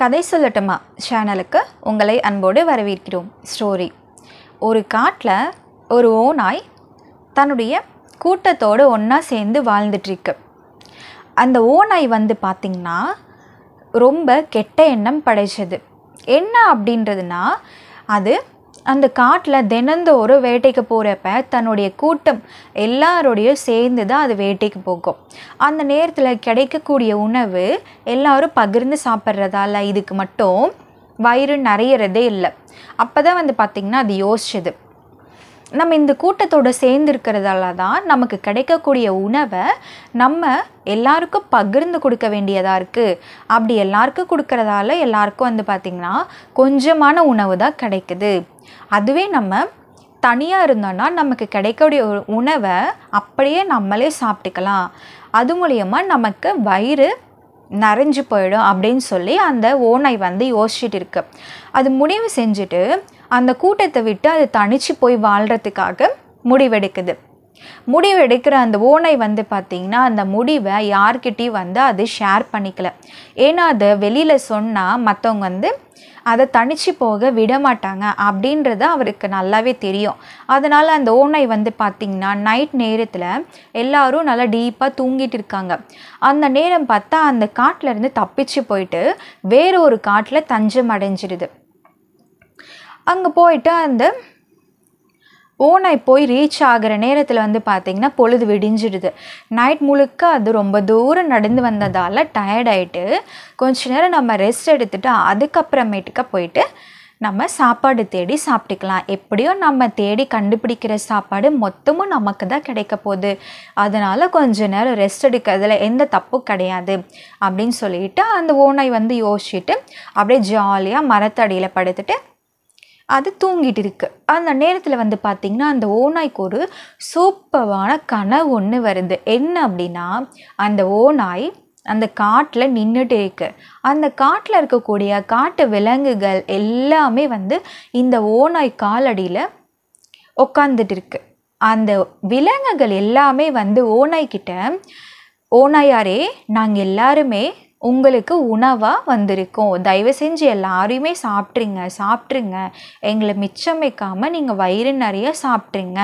கதை சொல்லட்டுமா சேனலுக்கு உங்களை அன்போடு வரவேற்கிறோம் ஸ்டோரி ஒரு காட்டில் ஒரு ஓநாய் தன்னுடைய கூட்டத்தோடு ஒன்றா சேர்ந்து வாழ்ந்துட்டுருக்கு அந்த ஓநாய் வந்து பார்த்திங்கன்னா ரொம்ப கெட்ட எண்ணம் படைச்சது என்ன அப்படின்றதுன்னா அது அந்த காட்டில் தினந்தோறும் வேட்டைக்கு போகிறப்ப தன்னுடைய கூட்டம் எல்லாரோடைய சேர்ந்து தான் அது வேட்டைக்கு போகும் அந்த நேரத்தில் கிடைக்கக்கூடிய உணவு எல்லோரும் பகிர்ந்து சாப்பிட்றதால இதுக்கு மட்டும் வயிறு நிறையறதே இல்லை அப்போ தான் வந்து பார்த்திங்கன்னா அது யோசிச்சுது நம்ம இந்த கூட்டத்தோடு சேர்ந்துருக்கிறதால தான் நமக்கு கிடைக்கக்கூடிய உணவை நம்ம எல்லாருக்கும் பகிர்ந்து கொடுக்க வேண்டியதாக இருக்குது அப்படி எல்லாருக்கும் கொடுக்கறதால எல்லாருக்கும் வந்து பார்த்திங்கன்னா கொஞ்சமான உணவு தான் கிடைக்குது அதுவே நம்ம தனியாக இருந்தோன்னா நமக்கு கிடைக்கக்கூடிய உணவை அப்படியே நம்மளே சாப்பிட்டுக்கலாம் அது மூலயமா நமக்கு வயிறு நிறைஞ்சு போயிடும் அப்படின்னு சொல்லி அந்த ஓனை வந்து யோசிச்சுட்டு இருக்கு அது முடிவு செஞ்சுட்டு அந்த கூட்டத்தை விட்டு அது தனிச்சு போய் வாழ்கிறதுக்காக முடிவெடுக்குது முடிவெடுக்கிற அந்த ஓனை வந்து பார்த்திங்கன்னா அந்த முடிவை யார்கிட்டையும் வந்து அது ஷேர் பண்ணிக்கல ஏன்னா அது வெளியில் சொன்னால் மற்றவங்க வந்து அதை தனிச்சு போக விட மாட்டாங்க அப்படின்றது அவருக்கு நல்லாவே தெரியும் அதனால் அந்த ஓனை வந்து பார்த்திங்கன்னா நைட் நேரத்தில் எல்லோரும் நல்லா டீப்பாக தூங்கிட்டு இருக்காங்க அந்த நேரம் பார்த்தா அந்த காட்டிலேருந்து தப்பிச்சு போயிட்டு வேற ஒரு காட்டில் தஞ்சம் அடைஞ்சிடுது அங்கே போயிட்டு அந்த ஓனாய் போய் ரீச் ஆகிற நேரத்தில் வந்து பார்த்திங்கன்னா பொழுது விடிஞ்சிடுது நைட் முழுக்க அது ரொம்ப தூரம் நடந்து வந்ததால் டயர்ட் ஆகிட்டு கொஞ்ச நேரம் நம்ம ரெஸ்ட் எடுத்துகிட்டு அதுக்கப்புறமேட்டுக்காக போயிட்டு நம்ம சாப்பாடு தேடி சாப்பிட்டுக்கலாம் எப்படியோ நம்ம தேடி கண்டுபிடிக்கிற சாப்பாடு மொத்தமும் நமக்கு தான் கிடைக்க போகுது அதனால் கொஞ்ச நேரம் ரெஸ்ட் எடுக்கிறதுல எந்த தப்பும் கிடையாது அப்படின்னு சொல்லிட்டு அந்த ஓனாய் வந்து யோசிச்சுட்டு அப்படியே ஜாலியாக மரத்தடியில் படுத்துட்டு அது தூங்கிட்டு இருக்குது அந்த நேரத்தில் வந்து பார்த்திங்கன்னா அந்த ஓநாய்க்கு ஒரு சூப்பவான கனவு ஒன்று வருது என்ன அப்படின்னா அந்த ஓநாய் அந்த காட்டில் நின்றுட்டு இருக்கு அந்த காட்டில் இருக்கக்கூடிய காட்டு விலங்குகள் எல்லாமே வந்து இந்த ஓநாய் காலடியில் உக்காந்துட்டு இருக்கு அந்த விலங்குகள் எல்லாமே வந்து ஓநாய்கிட்ட ஓநாயாரே நாங்கள் எல்லாருமே உங்களுக்கு உணவாக வந்திருக்கும் தயவு செஞ்சு எல்லாரையுமே சாப்பிட்ருங்க சாப்பிட்ருங்க எங்களை மிச்சம் வைக்காமல் நீங்கள் வயிறு நிறைய சாப்பிட்ருங்க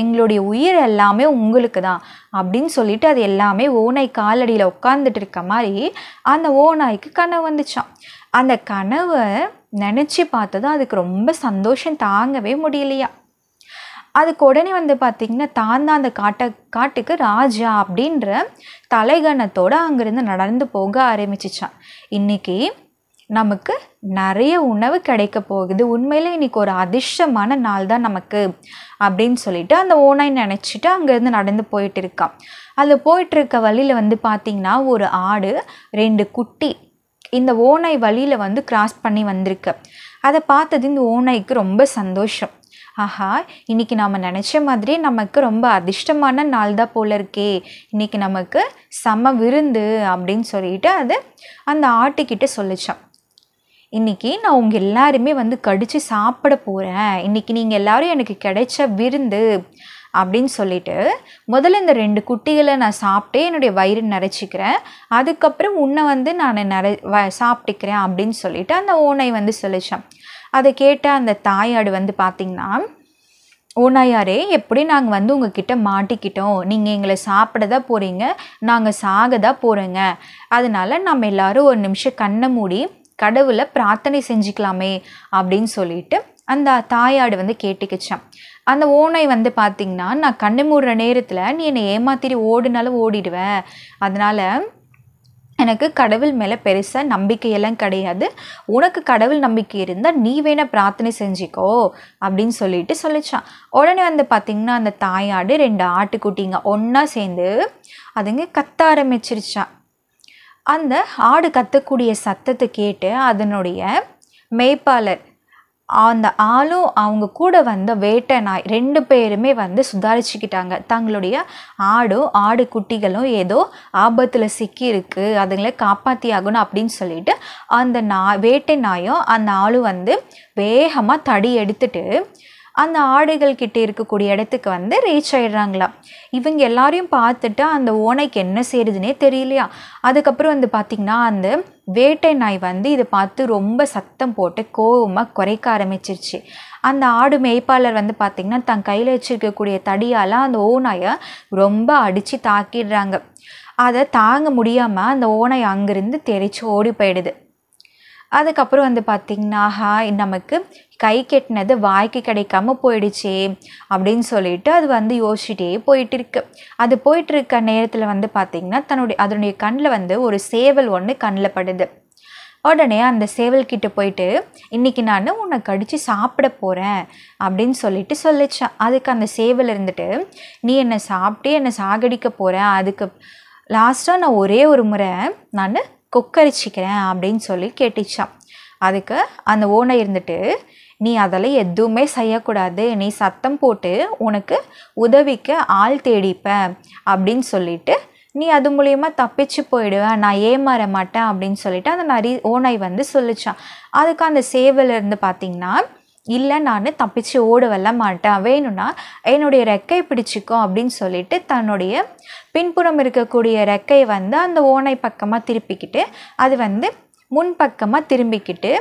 எங்களுடைய உயிர் எல்லாமே உங்களுக்கு தான் அப்படின்னு சொல்லிட்டு அது எல்லாமே ஓனாய் காலடியில் உட்காந்துட்டு இருக்க மாதிரி அந்த ஓநாய்க்கு கனவு வந்துச்சான் அந்த கனவை நினச்சி பார்த்ததும் அதுக்கு ரொம்ப சந்தோஷம் தாங்கவே முடியலையா அதுக்கு உடனே வந்து பார்த்திங்கன்னா தான் தான் அந்த காட்டை காட்டுக்கு ராஜா அப்படின்ற தலைகணத்தோடு அங்கேருந்து நடந்து போக ஆரம்பிச்சிச்சான் இன்றைக்கி நமக்கு நிறைய உணவு கிடைக்க போகுது உண்மையில் இன்றைக்கி ஒரு அதிர்ஷ்டமான நாள் தான் நமக்கு அப்படின்னு சொல்லிட்டு அந்த ஓனாய் நினச்சிட்டு அங்கேருந்து நடந்து போயிட்டு இருக்கான் அது போயிட்டுருக்க வழியில் வந்து பார்த்திங்கன்னா ஒரு ஆடு ரெண்டு குட்டி இந்த ஓனாய் வழியில் வந்து கிராஸ் பண்ணி வந்திருக்கு அதை பார்த்தது இந்த ஓனாய்க்கு ரொம்ப சந்தோஷம் ஆஹா இன்றைக்கி நாம் நினச்ச மாதிரி நமக்கு ரொம்ப அதிர்ஷ்டமான நாள் தான் போல இருக்கே இன்றைக்கி நமக்கு சம விருந்து அப்படின்னு சொல்லிட்டு அது அந்த ஆட்டுக்கிட்ட சொல்லிச்சோம் இன்றைக்கி நான் உங்கள் எல்லாருமே வந்து கடித்து சாப்பிட போகிறேன் இன்றைக்கி நீங்கள் எல்லோரும் எனக்கு கிடைச்ச விருந்து அப்படின்னு சொல்லிட்டு முதல்ல இந்த ரெண்டு குட்டிகளை நான் சாப்பிட்டு என்னுடைய வயிறு நிறைச்சிக்கிறேன் அதுக்கப்புறம் உன்னை வந்து நான் நிறை வ சாப்பிட்டுக்கிறேன் அப்படின்னு சொல்லிட்டு அந்த ஓனை வந்து சொல்லித்தான் அதை கேட்ட அந்த தாயாடு வந்து பார்த்திங்கன்னா ஓனாயாரே எப்படி நாங்கள் வந்து உங்ககிட்ட மாட்டிக்கிட்டோம் நீங்கள் எங்களை சாப்பிட தான் போகிறீங்க நாங்கள் சாக தான் போகிறோங்க அதனால் நம்ம எல்லோரும் ஒரு நிமிஷம் கண்ணை மூடி கடவுளை பிரார்த்தனை செஞ்சுக்கலாமே அப்படின்னு சொல்லிட்டு அந்த தாயாடு வந்து கேட்டுக்கிச்சான் அந்த ஓனை வந்து பார்த்திங்கன்னா நான் கண்ணு மூடுற நேரத்தில் நீ என்னை ஏமாத்திரி ஓடினாலும் ஓடிடுவேன் அதனால் எனக்கு கடவுள் மேலே பெருசாக நம்பிக்கையெல்லாம் கிடையாது உனக்கு கடவுள் நம்பிக்கை இருந்தால் நீ வேணால் பிரார்த்தனை செஞ்சுக்கோ அப்படின்னு சொல்லிட்டு சொல்லிச்சான் உடனே வந்து பார்த்திங்கன்னா அந்த தாயாடு ரெண்டு ஆட்டுக்குட்டிங்க ஒன்றா சேர்ந்து அதுங்க கத்த ஆரம்பிச்சிருச்சான் அந்த ஆடு கத்தக்கூடிய சத்தத்தை கேட்டு அதனுடைய மேய்ப்பாளர் அந்த ஆளும் அவங்க கூட வந்த வேட்டை நாய் ரெண்டு பேருமே வந்து சுதாரிச்சுக்கிட்டாங்க தங்களுடைய ஆடும் ஆடு குட்டிகளும் ஏதோ ஆபத்தில் சிக்கி இருக்குது அதுங்களை காப்பாற்றி ஆகணும் அப்படின்னு சொல்லிட்டு அந்த நாய் வேட்டை நாயும் அந்த ஆளும் வந்து வேகமாக தடி எடுத்துட்டு அந்த ஆடுகள் கிட்டே இருக்கக்கூடிய இடத்துக்கு வந்து ரீச் ஆயிடுறாங்களாம் இவங்க எல்லாரையும் பார்த்துட்டு அந்த ஓனைக்கு என்ன செய்யுதுன்னே தெரியலையா அதுக்கப்புறம் வந்து பார்த்திங்கன்னா அந்த வேட்டை நாய் வந்து இதை பார்த்து ரொம்ப சத்தம் போட்டு கோவமாக குறைக்க ஆரம்பிச்சிருச்சு அந்த ஆடு மேய்ப்பாளர் வந்து பார்த்திங்கன்னா தன் கையில் வச்சுருக்கக்கூடிய தடியால் அந்த ஓநாயை ரொம்ப அடித்து தாக்கிடுறாங்க அதை தாங்க முடியாமல் அந்த ஓனை அங்கேருந்து தெரிச்சு ஓடி போயிடுது அதுக்கப்புறம் வந்து பார்த்திங்கன்னா நமக்கு கை கெட்டினது வாய்க்கு கிடைக்காம போயிடுச்சே அப்படின்னு சொல்லிட்டு அது வந்து யோசிச்சுட்டே போயிட்டு இருக்கு அது போயிட்டு இருக்க நேரத்தில் வந்து பார்த்திங்கன்னா தன்னுடைய அதனுடைய கண்ணில் வந்து ஒரு சேவல் ஒன்று கண்ணில் படுது உடனே அந்த சேவல் கிட்ட போயிட்டு இன்றைக்கி நான் உன்னை கடித்து சாப்பிட போகிறேன் அப்படின்னு சொல்லிட்டு சொல்லிச்சேன் அதுக்கு அந்த சேவல் இருந்துட்டு நீ என்னை சாப்பிட்டு என்னை சாகடிக்க போகிறேன் அதுக்கு லாஸ்ட்டாக நான் ஒரே ஒரு முறை நான் கொக்கரிச்சிக்கிறேன் அப்படின்னு சொல்லி கேட்டுச்சான் அதுக்கு அந்த ஓனை இருந்துட்டு நீ அதெல்லாம் எதுவுமே செய்யக்கூடாது நீ சத்தம் போட்டு உனக்கு உதவிக்கு ஆள் தேடிப்ப அப்படின்னு சொல்லிட்டு நீ அது மூலயமா தப்பிச்சு போயிடுவேன் நான் ஏமாற மாட்டேன் அப்படின்னு சொல்லிட்டு அந்த நரி ஓனை வந்து சொல்லிச்சான் அதுக்கு அந்த சேவலேருந்து இருந்து பார்த்திங்கன்னா இல்லை நான் தப்பிச்சு ஓட வெல்ல மாட்டேன் வேணும்னா என்னுடைய ரெக்கை பிடிச்சிக்கும் அப்படின்னு சொல்லிட்டு தன்னுடைய பின்புறம் இருக்கக்கூடிய ரெக்கை வந்து அந்த ஓனை பக்கமாக திருப்பிக்கிட்டு அது வந்து முன்பக்கமாக திரும்பிக்கிட்டு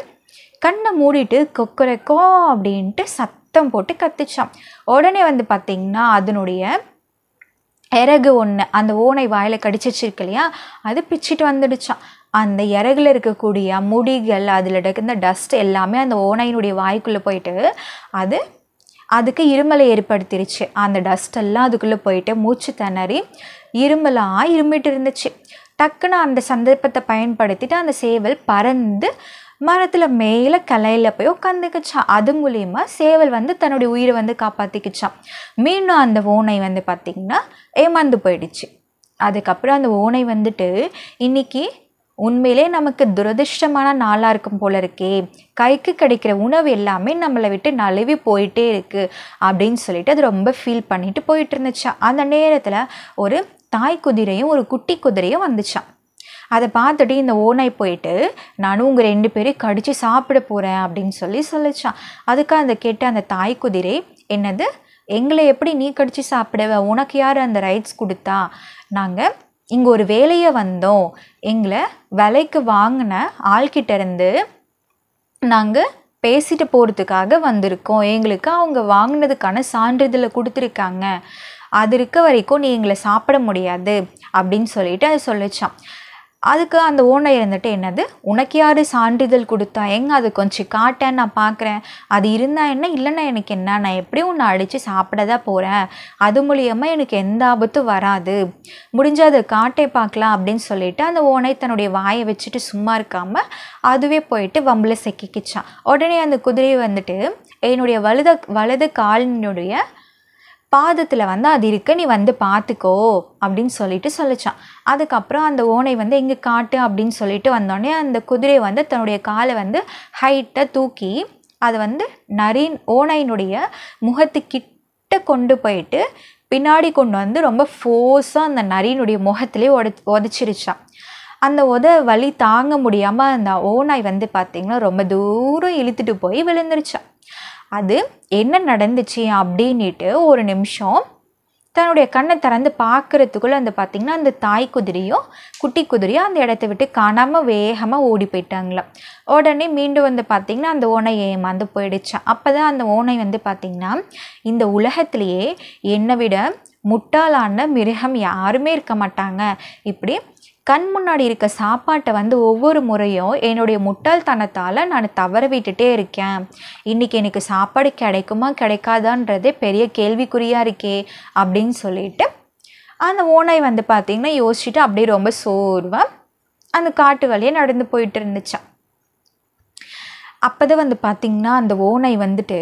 கண்ணை மூடிட்டு கொக்குரைக்கோ அப்படின்ட்டு சத்தம் போட்டு கத்திச்சான் உடனே வந்து பார்த்திங்கன்னா அதனுடைய இறகு ஒன்று அந்த ஓனை வாயில் கடிச்சிச்சிருக்கு இல்லையா அது பிச்சுட்டு வந்துடுச்சான் அந்த இறகுல இருக்கக்கூடிய முடிகள் அதில் இருந்த டஸ்ட் எல்லாமே அந்த ஓனாயினுடைய வாய்க்குள்ளே போயிட்டு அது அதுக்கு இருமலை ஏற்படுத்திருச்சு அந்த டஸ்ட் எல்லாம் அதுக்குள்ளே போயிட்டு மூச்சு திணறி இருமலாக இருமிட்டு இருந்துச்சு டக்குன்னு அந்த சந்தர்ப்பத்தை பயன்படுத்திட்டு அந்த சேவல் பறந்து மரத்தில் மேலே கலையில் போய் உட்காந்துக்குச்சான் அது மூலியமாக சேவல் வந்து தன்னுடைய உயிரை வந்து காப்பாற்றிக்குச்சான் மீண்டும் அந்த ஓனை வந்து பார்த்திங்கன்னா ஏமாந்து போயிடுச்சு அதுக்கப்புறம் அந்த ஓனை வந்துட்டு இன்றைக்கி உண்மையிலே நமக்கு துரதிர்ஷ்டமான நாளாக இருக்கும் போல இருக்கே கைக்கு கிடைக்கிற உணவு எல்லாமே நம்மளை விட்டு நழுவி போயிட்டே இருக்குது அப்படின்னு சொல்லிட்டு அது ரொம்ப ஃபீல் பண்ணிட்டு போயிட்டு இருந்துச்சா அந்த நேரத்தில் ஒரு தாய் குதிரையும் ஒரு குட்டி குதிரையும் வந்துச்சான் அதை பார்த்துட்டு இந்த ஓனாய் போயிட்டு நானும் உங்கள் ரெண்டு பேரையும் கடித்து சாப்பிட போகிறேன் அப்படின்னு சொல்லி சொல்லிச்சான் அதுக்காக அந்த கேட்ட அந்த தாய் குதிரை என்னது எங்களை எப்படி நீ கடித்து சாப்பிடுவ உனக்கு யார் அந்த ரைட்ஸ் கொடுத்தா நாங்கள் இங்கே ஒரு வேலையை வந்தோம் எங்களை விலைக்கு வாங்கின ஆள்கிட்ட இருந்து நாங்கள் பேசிட்டு போகிறதுக்காக வந்திருக்கோம் எங்களுக்கு அவங்க வாங்கினதுக்கான சான்றிதழை கொடுத்துருக்காங்க அது இருக்க வரைக்கும் நீ எங்களை சாப்பிட முடியாது அப்படின்னு சொல்லிட்டு அதை சொல்லிச்சான் அதுக்கு அந்த ஓனர் இருந்துட்டு என்னது உனக்கு யார் சான்றிதழ் கொடுத்தா எங்க அது கொஞ்சம் காட்டேன் நான் பார்க்குறேன் அது இருந்தால் என்ன இல்லைன்னா எனக்கு என்ன நான் எப்படியும் உன்னை அடித்து சாப்பிட தான் போகிறேன் அது மூலியமாக எனக்கு எந்த ஆபத்தும் வராது முடிஞ்ச அதை காட்டை பார்க்கலாம் அப்படின்னு சொல்லிட்டு அந்த ஓனை தன்னுடைய வாயை வச்சுட்டு சும்மா இருக்காமல் அதுவே போயிட்டு வம்பில் செக்கிக்கிச்சான் உடனே அந்த குதிரையை வந்துட்டு என்னுடைய வலது வலது காலினுடைய பாதத்தில் வந்து அது இருக்குது நீ வந்து பார்த்துக்கோ அப்படின்னு சொல்லிட்டு சொல்லிச்சான் அதுக்கப்புறம் அந்த ஓனை வந்து இங்கே காட்டு அப்படின்னு சொல்லிட்டு வந்தோடனே அந்த குதிரையை வந்து தன்னுடைய காலை வந்து ஹைட்டை தூக்கி அது வந்து நரின் ஓனையினுடைய முகத்துக்கிட்ட கொண்டு போயிட்டு பின்னாடி கொண்டு வந்து ரொம்ப ஃபோர்ஸாக அந்த நரியினுடைய முகத்துலேயே உட உதச்சிருச்சான் அந்த உத வலி தாங்க முடியாமல் அந்த ஓனாய் வந்து பார்த்திங்கன்னா ரொம்ப தூரம் இழுத்துட்டு போய் விழுந்துருச்சான் அது என்ன நடந்துச்சு அப்படின்ட்டு ஒரு நிமிஷம் தன்னுடைய கண்ணை திறந்து பார்க்குறதுக்குள்ளே அந்த பார்த்திங்கன்னா அந்த தாய் குதிரையும் குட்டி குதிரையும் அந்த இடத்த விட்டு காணாமல் வேகமாக ஓடி போயிட்டாங்களாம் உடனே மீண்டும் வந்து பார்த்திங்கன்னா அந்த ஓனை ஏமாந்து போயிடுச்சான் அப்போ தான் அந்த ஓனை வந்து பார்த்திங்கன்னா இந்த உலகத்திலேயே என்னை விட முட்டாளான மிருகம் யாருமே இருக்க மாட்டாங்க இப்படி கண் முன்னாடி இருக்க சாப்பாட்டை வந்து ஒவ்வொரு முறையும் என்னுடைய முட்டாள்தனத்தால் நான் தவற விட்டுட்டே இருக்கேன் இன்றைக்கி எனக்கு சாப்பாடு கிடைக்குமா கிடைக்காதான்றதே பெரிய கேள்விக்குறியாக இருக்கே அப்படின்னு சொல்லிட்டு அந்த ஓனாய் வந்து பார்த்திங்கன்னா யோசிச்சுட்டு அப்படியே ரொம்ப சோர்வாக அந்த காட்டு வழியே நடந்து போயிட்டு இருந்துச்சான் அப்போதான் வந்து பார்த்திங்கன்னா அந்த ஓனாய் வந்துட்டு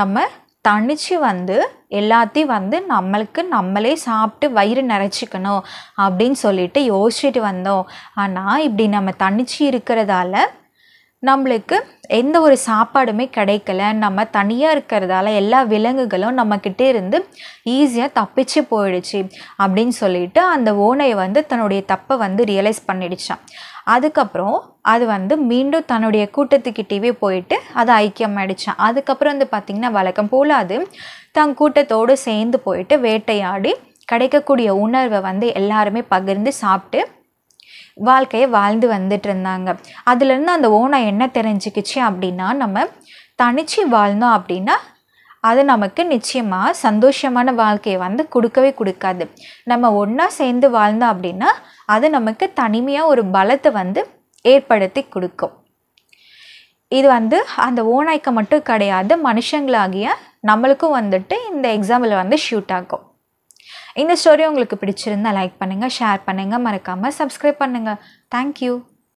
நம்ம தனித்து வந்து எல்லாத்தையும் வந்து நம்மளுக்கு நம்மளே சாப்பிட்டு வயிறு நிறச்சிக்கணும் அப்படின்னு சொல்லிட்டு யோசிச்சுட்டு வந்தோம் ஆனால் இப்படி நம்ம தனிச்சு இருக்கிறதால நம்மளுக்கு எந்த ஒரு சாப்பாடுமே கிடைக்கல நம்ம தனியாக இருக்கிறதால எல்லா விலங்குகளும் நம்மக்கிட்டே இருந்து ஈஸியாக தப்பிச்சு போயிடுச்சு அப்படின்னு சொல்லிட்டு அந்த ஓனையை வந்து தன்னுடைய தப்பை வந்து ரியலைஸ் பண்ணிடுச்சான் அதுக்கப்புறம் அது வந்து மீண்டும் தன்னுடைய கூட்டத்துக்கிட்டேயே போயிட்டு அது ஐக்கியம் அடித்தான் அதுக்கப்புறம் வந்து பார்த்திங்கன்னா வழக்கம் போல் அது தன் கூட்டத்தோடு சேர்ந்து போயிட்டு வேட்டையாடி கிடைக்கக்கூடிய உணர்வை வந்து எல்லாருமே பகிர்ந்து சாப்பிட்டு வாழ்க்கையை வாழ்ந்து வந்துட்டு இருந்தாங்க அதுலேருந்து அந்த ஓனை என்ன தெரிஞ்சுக்கிச்சு அப்படின்னா நம்ம தனிச்சு வாழ்ந்தோம் அப்படின்னா அது நமக்கு நிச்சயமாக சந்தோஷமான வாழ்க்கையை வந்து கொடுக்கவே கொடுக்காது நம்ம ஒன்றா சேர்ந்து வாழ்ந்தோம் அப்படின்னா அது நமக்கு தனிமையாக ஒரு பலத்தை வந்து ஏற்படுத்தி கொடுக்கும் இது வந்து அந்த ஓநாய்க்கு மட்டும் கிடையாது மனுஷங்களாகிய நம்மளுக்கும் வந்துட்டு இந்த எக்ஸாம்பிள் வந்து ஷூட் ஆகும் இந்த ஸ்டோரி உங்களுக்கு பிடிச்சிருந்தால் லைக் பண்ணுங்கள் ஷேர் பண்ணுங்கள் மறக்காமல் சப்ஸ்கிரைப் பண்ணுங்கள் தேங்க்யூ